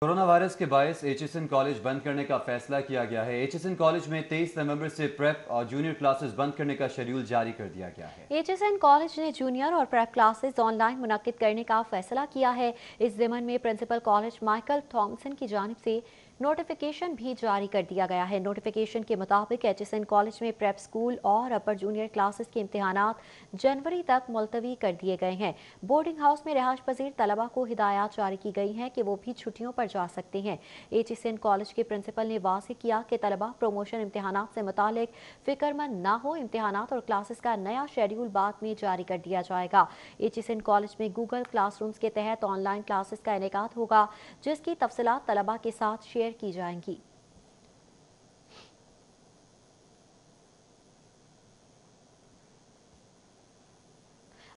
corona virus के बायस HSN college बंद करने का फैसला किया गया है एचएसएन कॉलेज में 23 नवंबर से प्रेप और जूनियर क्लासेस बंद करने का शेड्यूल जारी कर दिया गया है एचएसएन कॉलेज ने जूनियर और प्रेप क्लासेस ऑनलाइन मुनद करने का फैसला किया है इस जमन में प्रिंसिपल कॉलेज माइकल थॉमसन की जानब से नोटिफिकेशन भी जारी कर दिया गया है नोटिफिकेशन के मुताबिक एच एस एन कॉलेज में प्रेप स्कूल और अपर जूनियर क्लासेस के इम्तहान जनवरी तक मुलतवी कर दिए गए हैं बोर्डिंग हाउस में रिहाश पजीर तलबा को हिदायत जारी की गई हैं कि वो भी छुट्टियों पर पर जा सकते हैं एच एस कॉलेज के प्रिंसिपल ने वाजे किया कि तलबा प्रमोशन इम्तहान से मुतक फिक्रमंद ना हो इम्तहान और क्लासेस का नया शेड्यूल बाद में जारी कर दिया जाएगा एच एस कॉलेज में गूगल क्लासरूम के तहत ऑनलाइन क्लासेस का इनका होगा जिसकी तफसलत तलबा के साथ शेयर की जाएंगी